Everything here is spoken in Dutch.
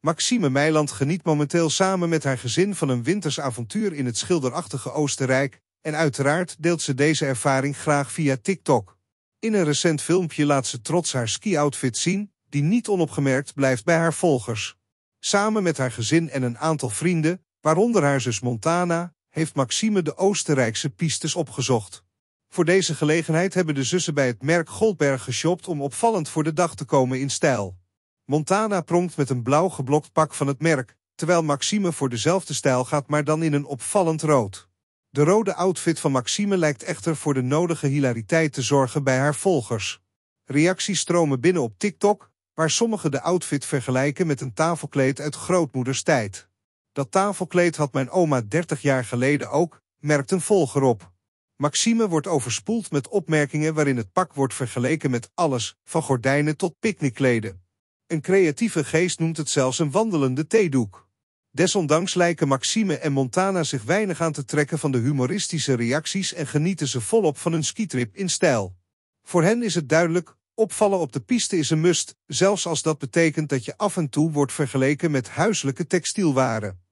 Maxime Meiland geniet momenteel samen met haar gezin van een wintersavontuur in het schilderachtige Oostenrijk en uiteraard deelt ze deze ervaring graag via TikTok. In een recent filmpje laat ze trots haar ski-outfit zien, die niet onopgemerkt blijft bij haar volgers. Samen met haar gezin en een aantal vrienden, waaronder haar zus Montana, heeft Maxime de Oostenrijkse pistes opgezocht. Voor deze gelegenheid hebben de zussen bij het merk Goldberg geshopt om opvallend voor de dag te komen in stijl. Montana pronkt met een blauw geblokt pak van het merk, terwijl Maxime voor dezelfde stijl gaat maar dan in een opvallend rood. De rode outfit van Maxime lijkt echter voor de nodige hilariteit te zorgen bij haar volgers. Reacties stromen binnen op TikTok, waar sommigen de outfit vergelijken met een tafelkleed uit grootmoeders tijd. Dat tafelkleed had mijn oma 30 jaar geleden ook, merkt een volger op. Maxime wordt overspoeld met opmerkingen waarin het pak wordt vergeleken met alles, van gordijnen tot picknickkleden. Een creatieve geest noemt het zelfs een wandelende theedoek. Desondanks lijken Maxime en Montana zich weinig aan te trekken van de humoristische reacties en genieten ze volop van hun skitrip in stijl. Voor hen is het duidelijk, opvallen op de piste is een must, zelfs als dat betekent dat je af en toe wordt vergeleken met huiselijke textielwaren.